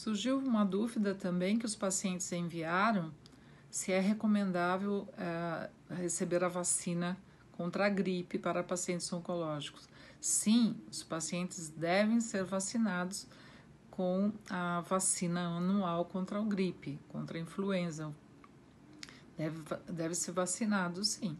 Surgiu uma dúvida também que os pacientes enviaram se é recomendável é, receber a vacina contra a gripe para pacientes oncológicos. Sim, os pacientes devem ser vacinados com a vacina anual contra a gripe, contra a influenza. Deve, deve ser vacinado, sim.